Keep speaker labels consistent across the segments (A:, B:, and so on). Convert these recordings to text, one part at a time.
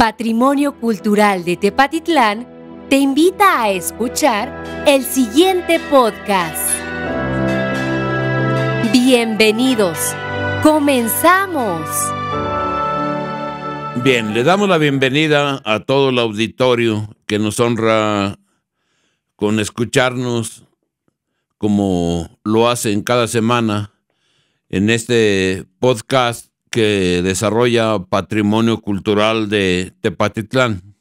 A: Patrimonio Cultural de Tepatitlán te invita a escuchar el siguiente podcast. Bienvenidos, comenzamos. Bien, le damos la bienvenida a todo el auditorio que nos honra con escucharnos como lo hacen cada semana en este podcast que desarrolla patrimonio cultural de Tepatitlán.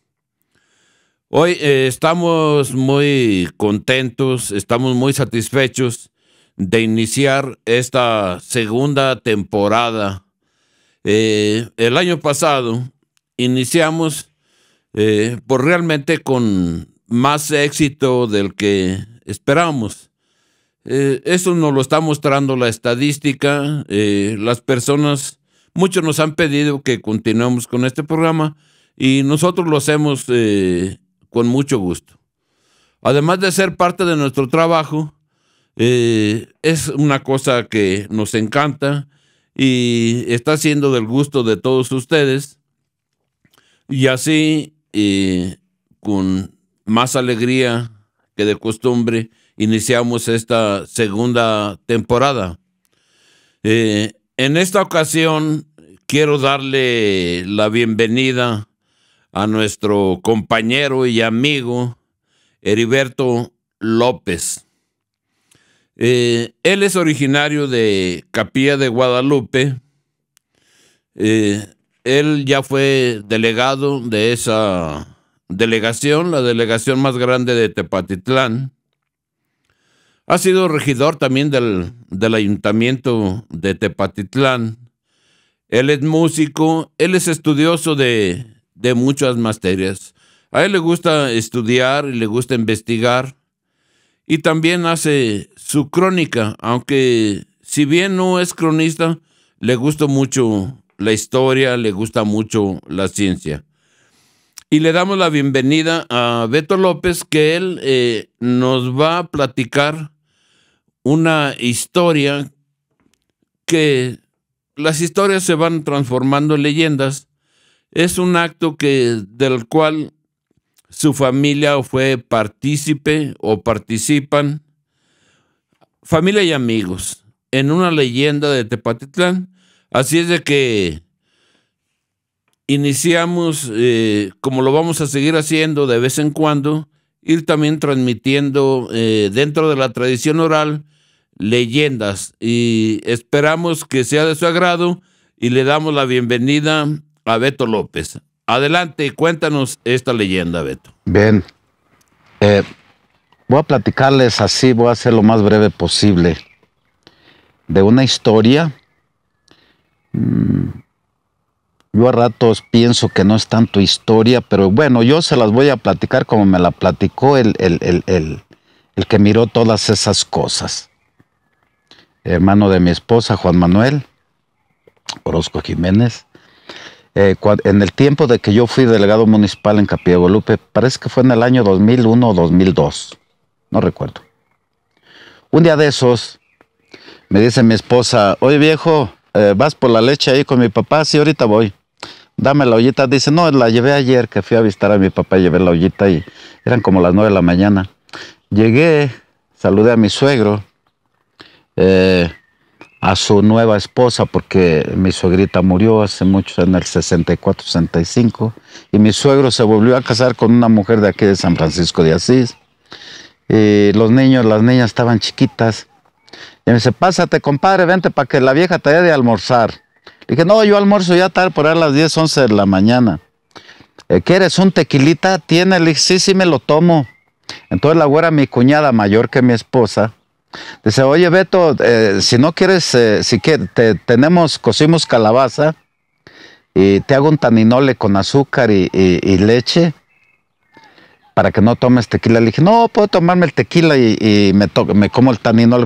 A: Hoy eh, estamos muy contentos, estamos muy satisfechos de iniciar esta segunda temporada. Eh, el año pasado iniciamos eh, por pues realmente con más éxito del que esperamos. eso nos lo está mostrando la estadística. las personas Muchos nos han pedido que continuemos con este programa y nosotros lo hacemos eh, con mucho gusto. Además de ser parte de nuestro trabajo, eh, es una cosa que nos encanta y está siendo del gusto de todos ustedes. Y así, eh, con más alegría que de costumbre, iniciamos esta segunda temporada. En esta ocasión quiero darle la bienvenida a nuestro compañero y amigo Heriberto López. Eh, él es originario de Capilla de Guadalupe. Eh, él ya fue delegado de esa delegación, la delegación más grande de Tepatitlán. Ha sido regidor también del, ayuntamiento de Tepatitlán. Él es músico, él es estudioso de, muchas materias. A él le gusta estudiar y le gusta investigar. Y también hace su crónica, aunque si bien no es cronista, le gusta mucho la historia, le gusta mucho la ciencia. Y le damos la bienvenida a Beto López, que él eh, nos va a platicar una historia que las historias se van transformando en leyendas. Es un acto que, del cual su familia fue partícipe o participan, familia y amigos, en una leyenda de Tepatitlán. Así es de que iniciamos, eh, como lo vamos a seguir haciendo de vez en cuando, ir también transmitiendo eh, dentro de la tradición oral leyendas y esperamos que sea de su agrado y le damos la bienvenida a Beto López. Adelante, cuéntanos esta leyenda, Beto.
B: Bien, eh, voy a platicarles así, voy a hacer lo más breve posible, de una historia. Mm, yo a ratos pienso que no es tanto historia, pero bueno, yo se las voy a platicar como me la platicó el, el, el, el que miró todas esas cosas hermano de mi esposa, Juan Manuel Orozco Jiménez. Eh, en el tiempo de que yo fui delegado municipal en Lupe parece que fue en el año 2001 o 2002, no recuerdo. Un día de esos, me dice mi esposa, oye viejo, eh, vas por la leche ahí con mi papá, sí, ahorita voy. Dame la ollita. Dice, no, la llevé ayer que fui a visitar a mi papá, llevé la ollita y eran como las nueve de la mañana. Llegué, saludé a mi suegro eh, a su nueva esposa, porque mi suegrita murió hace mucho, en el 64, 65, y mi suegro se volvió a casar con una mujer de aquí de San Francisco de Asís. Y los niños, las niñas estaban chiquitas. Y me dice, pásate, compadre, vente para que la vieja te dé de almorzar. Le dije, no, yo almuerzo ya tal por ahí a las 10, 11 de la mañana. Eh, eres un tequilita? Tiene, sí, sí, me lo tomo. Entonces la güera, mi cuñada mayor que mi esposa, Dice, oye Beto, eh, si no quieres, eh, si que tenemos, cocimos calabaza y te hago un taninole con azúcar y, leche para que no tomes tequila. Le dije, no, puedo tomarme el tequila y, me, me como el taninole.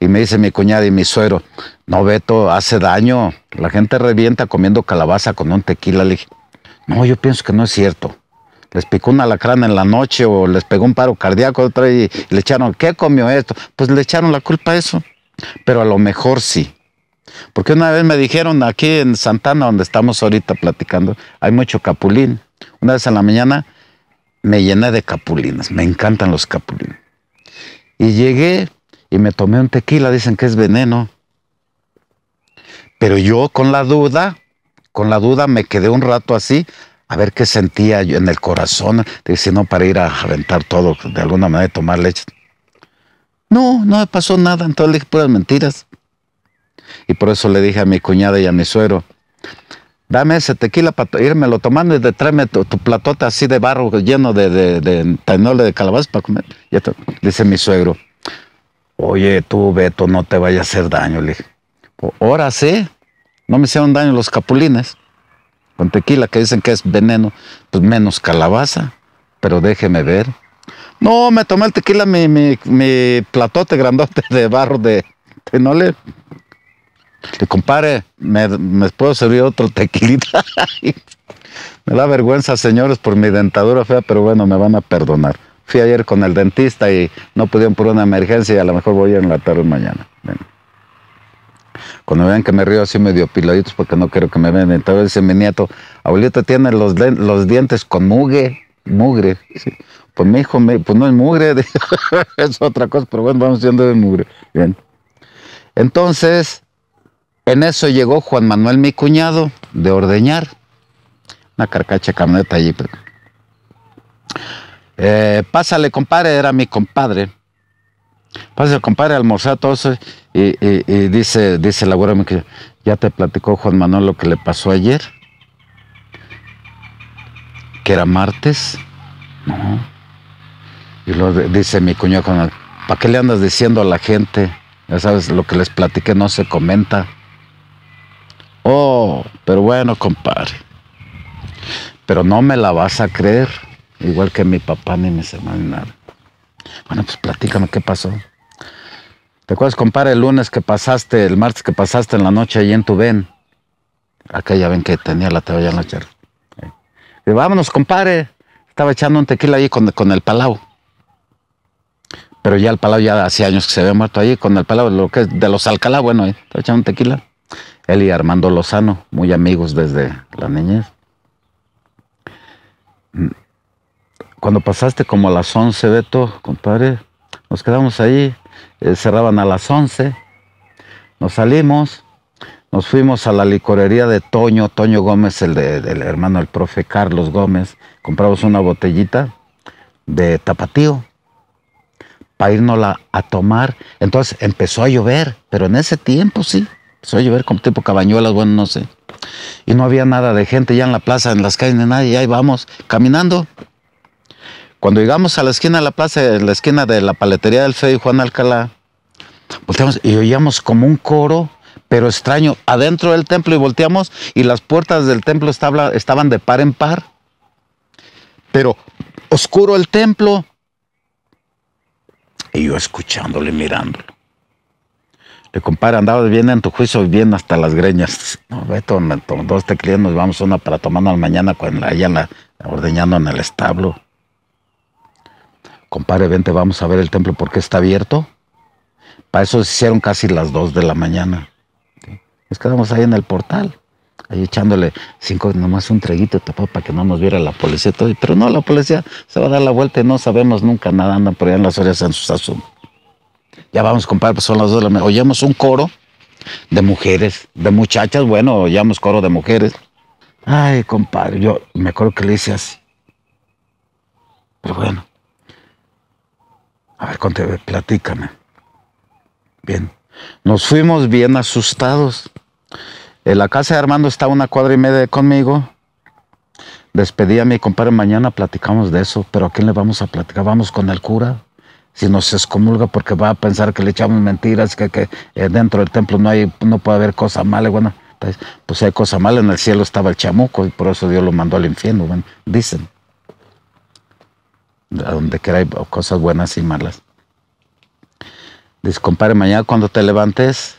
B: Y me dice mi cuñada y mi suero, no Beto, hace daño, la gente revienta comiendo calabaza con un tequila. Le dije, no, yo pienso que no es cierto les picó una lacrana en la noche o les pegó un paro cardíaco otra y, le echaron, ¿qué comió esto? Pues le echaron la culpa a eso. Pero a lo mejor sí. Porque una vez me dijeron aquí en Santana, donde estamos ahorita platicando, hay mucho capulín. Una vez en la mañana me llené de capulinas. me encantan los capulines. Y llegué y me tomé un tequila, dicen que es veneno. Pero yo con la duda, con la duda me quedé un rato así a ver qué sentía yo en el corazón, si no para ir a aventar todo, de alguna manera tomar leche. No, no me pasó nada, entonces le dije puras mentiras. Y por eso le dije a mi cuñada y a mi suegro, dame ese tequila para irme lo tomando y tráeme tu, platota así de barro lleno de, de, de, de, de calabaza para comer. Y dice mi suegro, oye, tú Beto, no te vaya a hacer daño. Le dije, ahora sí, no me hicieron daño los capulines con tequila, que dicen que es veneno, pues menos calabaza, pero déjeme ver. No, me tomé el tequila, mi, platote grandote de barro de tenole. Le compare, ¿me, puedo servir otro tequilita. me da vergüenza, señores, por mi dentadura fea, pero bueno, me van a perdonar. Fui ayer con el dentista y no pudieron por una emergencia y a lo mejor voy a ir en la tarde mañana. Cuando vean que me río así medio piladitos porque no quiero que me vean. Entonces dice mi nieto, abuelito tiene los, los dientes con mugre, mugre. Pues mi hijo, pues no es mugre, es otra cosa, pero bueno, vamos siendo de mugre. Bien. Entonces, en eso llegó Juan Manuel, mi cuñado, de ordeñar. Una carcacha camioneta allí. Eh, pásale, compadre, era mi compadre. Pásale, compadre, almorzar, todo eso. Y dice, dice la abuela, que ya te platicó Juan Manuel lo que le pasó ayer, que era martes, no. Y luego dice mi cuñado ¿para qué le andas diciendo a la gente? Ya sabes, lo que les platiqué no se comenta. Oh, pero bueno, compadre. Pero no me la vas a creer, igual que mi papá ni mis hermanos, nada. Bueno, pues platícame qué pasó. ¿Te acuerdas, compadre, el lunes que pasaste, el martes que pasaste en la noche ahí en tu ven? ya ven que tenía la teoría en la charla. Eh. vámonos, compadre. Estaba echando un tequila ahí con, el palau. Pero ya el palau ya hace años que se había muerto ahí con el palau, lo que es de los Alcalá, bueno, estaba echando un tequila. Él y Armando Lozano, muy amigos desde la niñez. Cuando pasaste como a las 11, Beto, compadre, nos quedamos ahí eh, cerraban a las 11. Nos salimos, nos fuimos a la licorería de Toño, Toño Gómez, el, de, hermano del profe Carlos Gómez. Compramos una botellita de tapatío para irnos a tomar. Entonces empezó a llover, pero en ese tiempo sí, empezó a llover como tipo cabañuelas, bueno, no sé. Y no había nada de gente ya en la plaza, en las calles, ni nada, y ahí vamos caminando. Cuando llegamos a la esquina de la plaza, eh, la esquina de la paletería del Fede y Juan Alcalá, volteamos y oíamos como un coro, pero extraño, adentro del templo y volteamos y las puertas del templo estaban de par en par. Pero oscuro el templo. Y yo escuchándole, mirándolo. Le compadre, andabas bien en tu juicio, y bien hasta las greñas. No, dos te nos vamos una para tomarnos mañana cuando la, hayan la, ordeñando en el establo compadre, vente, vamos a ver el templo porque está abierto. Para eso se hicieron casi las 2 de la mañana. es Nos quedamos ahí en el portal, ahí echándole cinco, nomás un treguito tapado para que no nos viera la policía. Pero no, la policía se va a dar la vuelta y no sabemos nunca nada, andan por allá en las horas, en sus asuntos. Ya vamos, compadre, pues son las 2 de la mañana. Oíamos un coro de mujeres, de muchachas, bueno, oíamos coro de mujeres. Ay, compadre, yo me acuerdo que le hice así. Pero bueno, a ver, conté, platícame. Bien. Nos fuimos bien asustados. En la casa de Armando estaba una cuadra y media conmigo. Despedí a mi compadre, mañana platicamos de eso, pero ¿a quién le vamos a platicar? Vamos con el cura. Si nos excomulga porque va a pensar que le echamos mentiras, que, eh, dentro del templo no, hay, no puede haber cosa mala. Bueno, pues, pues hay cosa mala, en el cielo estaba el chamuco y por eso Dios lo mandó al infierno, bueno, dicen a donde quiera hay cosas buenas y malas. Dice, compadre, mañana cuando te levantes,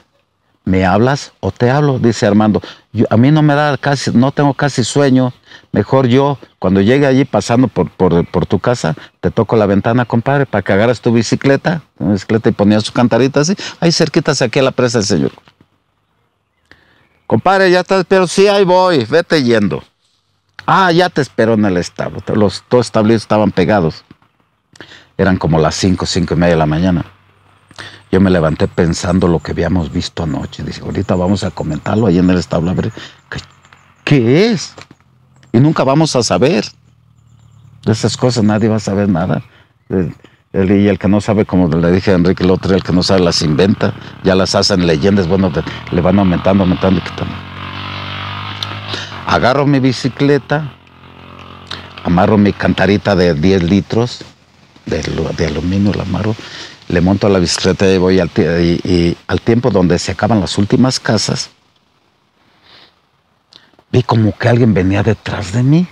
B: ¿me hablas o te hablo? Dice Armando, a mí no me da casi, no tengo casi sueño. Mejor yo, cuando llegue allí pasando por, tu casa, te toco la ventana, compadre, para que agarras tu bicicleta, bicicleta y ponías su cantarita así, ahí cerquitas aquí a la presa del señor. Compadre, ya estás, pero sí, ahí voy, vete yendo. Ah, ya te espero en el establo. Los dos establos estaban pegados. Eran como las 5, 5 y media de la mañana. Yo me levanté pensando lo que habíamos visto anoche. Dice, ahorita vamos a comentarlo ahí en el establo. A ver, ¿qué, es? Y nunca vamos a saber. De esas cosas nadie va a saber nada. y el que no sabe, como le dije a Enrique el otro, el que no sabe las inventa, ya las hacen leyendas, bueno, le van aumentando, aumentando y quitando. Agarro mi bicicleta, amarro mi cantarita de 10 litros de, aluminio, la amarro, le monto la bicicleta y voy y al tiempo donde se acaban las últimas casas. Vi como que alguien venía detrás de mí.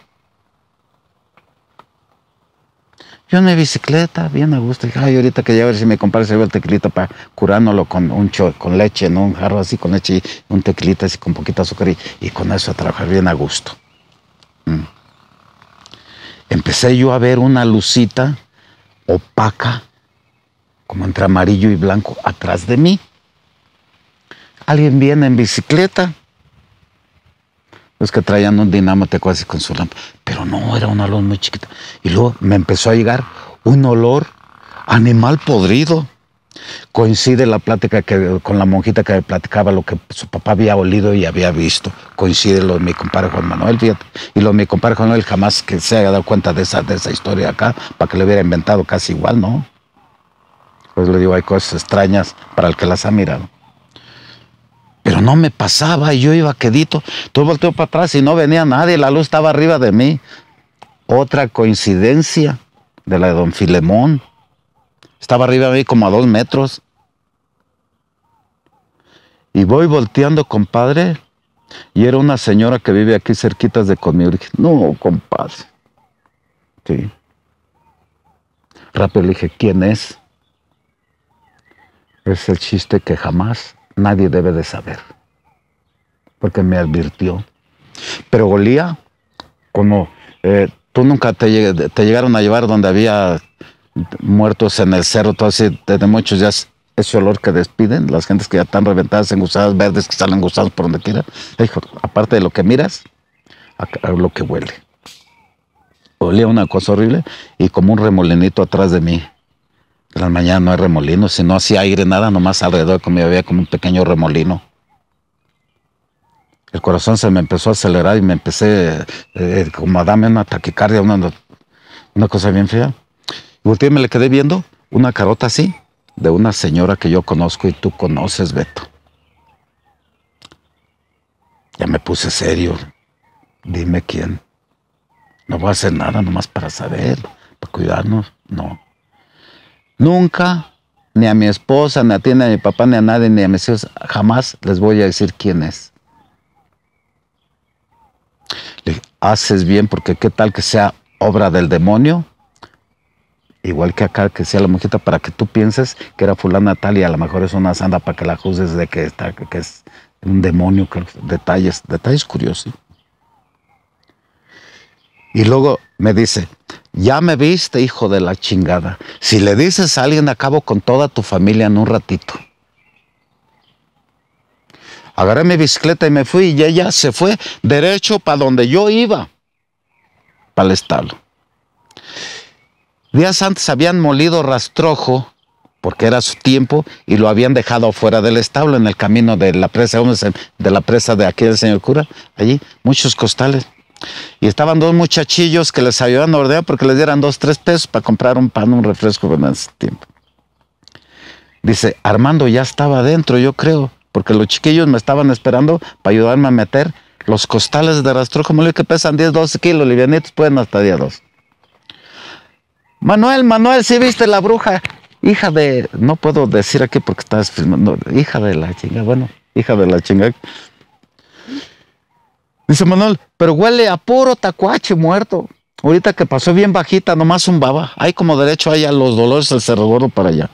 B: Yo en mi bicicleta, bien a gusto. Dije, ay, ahorita que ya a ver si me compras el tequilito para curándolo con un con leche, ¿no? Un jarro así con leche y un tequilito así con poquita azúcar y, con eso a trabajar bien a gusto. Mm. Empecé yo a ver una lucita opaca, como entre amarillo y blanco, atrás de mí. Alguien viene en bicicleta. Los que traían un dinamo te así con su lámpara no, era una luz muy chiquita. Y luego me empezó a llegar un olor animal podrido. Coincide la plática que, con la monjita que platicaba lo que su papá había olido y había visto. Coincide lo de mi compadre Juan Manuel, Y lo de mi compadre Juan Manuel jamás que se haya dado cuenta de esa, de esa historia acá, para que lo hubiera inventado casi igual, ¿no? Pues le digo, hay cosas extrañas para el que las ha mirado no me pasaba y yo iba quedito. Todo volteo para atrás y no venía nadie, la luz estaba arriba de mí. Otra coincidencia de la de don Filemón. Estaba arriba de mí como a dos metros. Y voy volteando, compadre. Y era una señora que vive aquí cerquitas de conmigo. dije, no, compadre. Sí. Rápido le dije, ¿quién es? Es el chiste que jamás nadie debe de saber, porque me advirtió. Pero Golía, como eh, tú nunca te, te, llegaron a llevar donde había muertos en el cerro, todo así, desde muchos ya ese olor que despiden, las gentes que ya están reventadas, engusadas, verdes, que salen gusados por donde quiera. Dijo, aparte de lo que miras, a lo que huele. Olía una cosa horrible y como un remolinito atrás de mí. En la mañana no hay remolino, si no hacía aire nada, nomás alrededor de mí había como un pequeño remolino. El corazón se me empezó a acelerar y me empecé eh, eh, como a darme una taquicardia, una, cosa bien fea. Y volteé y me le quedé viendo una carota así, de una señora que yo conozco y tú conoces, Beto. Ya me puse serio. Dime quién. No voy a hacer nada nomás para saber, para cuidarnos. No. Nunca, ni a mi esposa, ni a ti, ni a mi papá, ni a nadie, ni a mis hijos, jamás les voy a decir quién es. Le haces bien porque qué tal que sea obra del demonio, igual que acá que sea la mujita, para que tú pienses que era fulana tal y a lo mejor es una santa para que la juzgues de que, está, que es un demonio, que, detalles, detalles curiosos. Y luego me dice, ya me viste, hijo de la chingada. Si le dices a alguien, acabo con toda tu familia en un ratito. Agarré mi bicicleta y me fui y ella se fue derecho para donde yo iba, para el establo. Días antes habían molido rastrojo, porque era su tiempo, y lo habían dejado fuera del establo, en el camino de la presa, de la presa de aquí del señor cura, allí, muchos costales. Y estaban dos muchachillos que les ayudaban a ordear porque les dieran dos, tres pesos para comprar un pan, un refresco con ese tiempo. Dice, Armando ya estaba adentro, yo creo, porque los chiquillos me estaban esperando para ayudarme a meter los costales de como lo que pesan 10, 12 kilos, livianitos pueden hasta día 12. Manuel, Manuel, si viste la bruja, hija de, no puedo decir aquí porque estás filmando, hija de la chinga, bueno, hija de la chinga. Dice Manuel, pero huele a puro tacuache muerto. Ahorita que pasó bien bajita, nomás un baba Hay como derecho allá los dolores del Cerro Gordo para allá.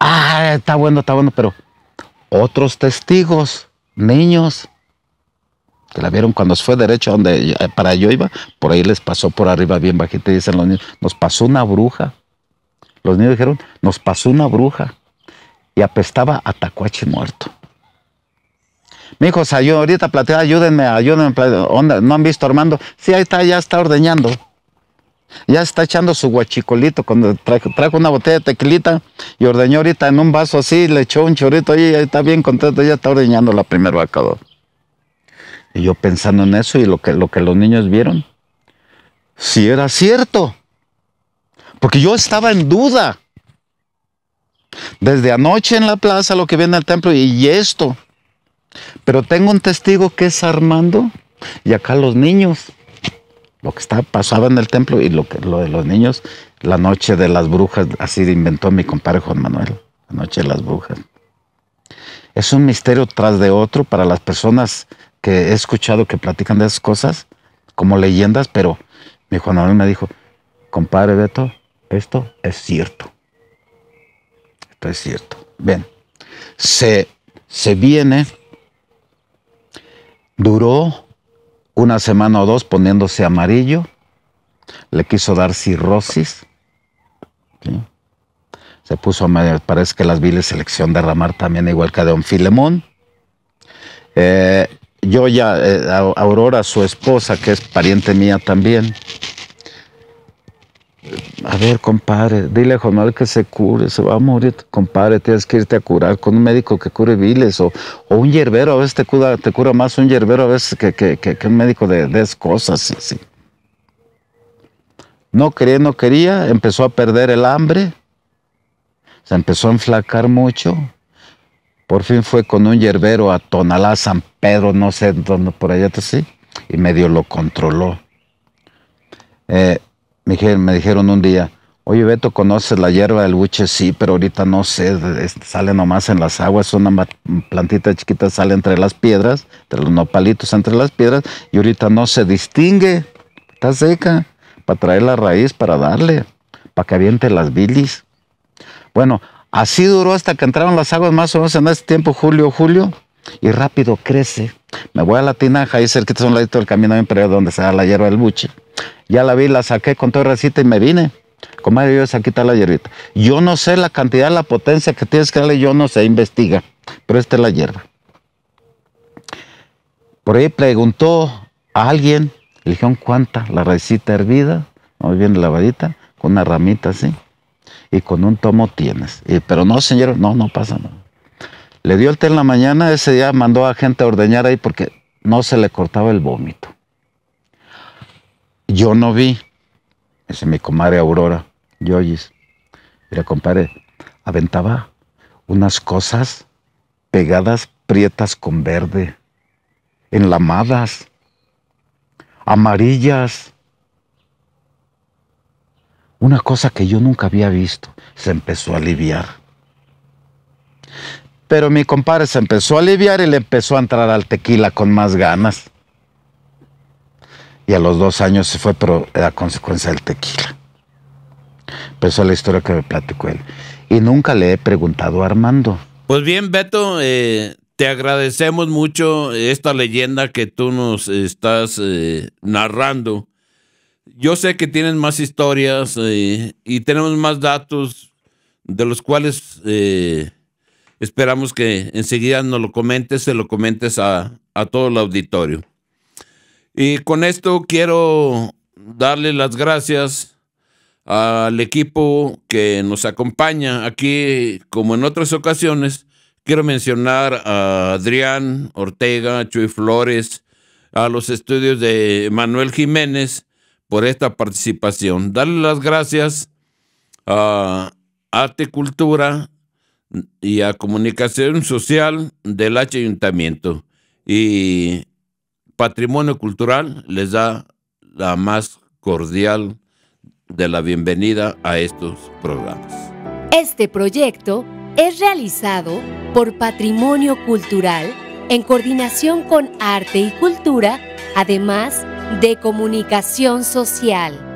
B: Ah, está bueno, está bueno, pero otros testigos, niños, que la vieron cuando fue derecho a donde eh, para yo iba, por ahí les pasó por arriba bien bajita dicen los niños, nos pasó una bruja. Los niños dijeron, nos pasó una bruja y apestaba a tacuache muerto. Mi hijo, yo ahorita platé, ayúdenme, ayúdenme. Onda, ¿No han visto Armando? Sí, ahí está, ya está ordeñando. Ya está echando su guachicolito. Cuando trajo, una botella de tequilita y ordeñó ahorita en un vaso así, le echó un chorrito y ahí está bien contento, ya está ordeñando la primera vaca. Y yo pensando en eso y lo que, lo que los niños vieron, si era cierto. Porque yo estaba en duda. Desde anoche en la plaza, lo que viene al templo y esto. Pero tengo un testigo que es Armando y acá los niños. Lo que está, pasaba en el templo y lo, de los niños, la noche de las brujas, así inventó mi compadre Juan Manuel, la noche de las brujas. Es un misterio tras de otro para las personas que he escuchado que platican de esas cosas como leyendas, pero mi Juan Manuel me dijo, compadre Beto, esto es cierto. Esto es cierto. Bien, se, se viene Duró una semana o dos poniéndose amarillo, le quiso dar cirrosis. Se puso, amarillo, parece que las viles selección derramar también, igual que a Don Filemón. Eh, yo ya, eh, Aurora, su esposa, que es pariente mía también, a ver, compadre, dile a Juan que se cure, se va a morir. Compadre, tienes que irte a curar con un médico que cure viles o, un hierbero. A veces te cura, te cura más un hierbero a veces que, que, un médico de, de cosas. Sí, No quería, no quería, empezó a perder el hambre, se empezó a enflacar mucho. Por fin fue con un hierbero a Tonalá, San Pedro, no sé dónde, por allá, sí, y medio lo controló. Eh, me dijeron, un día, oye Beto, ¿conoces la hierba del buche? Sí, pero ahorita no sé, sale nomás en las aguas, una plantita chiquita sale entre las piedras, entre los nopalitos, entre las piedras, y ahorita no se distingue, está seca, para traer la raíz, para darle, para que aviente las bilis. Bueno, así duró hasta que entraron las aguas más o menos en ese tiempo, julio, julio, y rápido crece. Me voy a la tinaja, ahí cerquita, es un ladito del camino imperial donde se da la hierba del buche. Ya la vi, la saqué con toda recita y me vine. Comadre, yo quitar la hierbita. Yo no sé la cantidad, la potencia que tienes que darle, yo no sé, investiga. Pero esta es la hierba. Por ahí preguntó a alguien, le dijeron cuánta, la recita hervida, muy bien lavadita, con una ramita así, y con un tomo tienes. pero no, señor, no, no pasa nada. Le dio el té en la mañana, ese día mandó a gente a ordeñar ahí porque no se le cortaba el vómito. Yo no vi, ese mi comadre Aurora, Yoyis. Mira, compadre, aventaba unas cosas pegadas prietas con verde, enlamadas, amarillas. Una cosa que yo nunca había visto se empezó a aliviar. Pero mi compadre se empezó a aliviar y le empezó a entrar al tequila con más ganas y a los dos años se fue, pero a consecuencia del tequila. Pero esa es la historia que me platicó él. Y nunca le he preguntado a Armando.
A: Pues bien, Beto, eh, te agradecemos mucho esta leyenda que tú nos estás eh, narrando. Yo sé que tienes más historias eh, y tenemos más datos de los cuales esperamos que enseguida nos lo comentes, se lo comentes a todo el auditorio. Y con esto quiero darle las gracias al equipo que nos acompaña aquí, como en otras ocasiones. Quiero mencionar a Adrián Ortega, Chuy Flores, a los estudios de Manuel Jiménez por esta participación. Darle las gracias a Arte Cultura y a Comunicación Social del H. Ayuntamiento. Y Patrimonio Cultural les da la más cordial de la bienvenida a estos programas. Este proyecto es realizado por Patrimonio Cultural en coordinación con Arte y Cultura, además de Comunicación Social.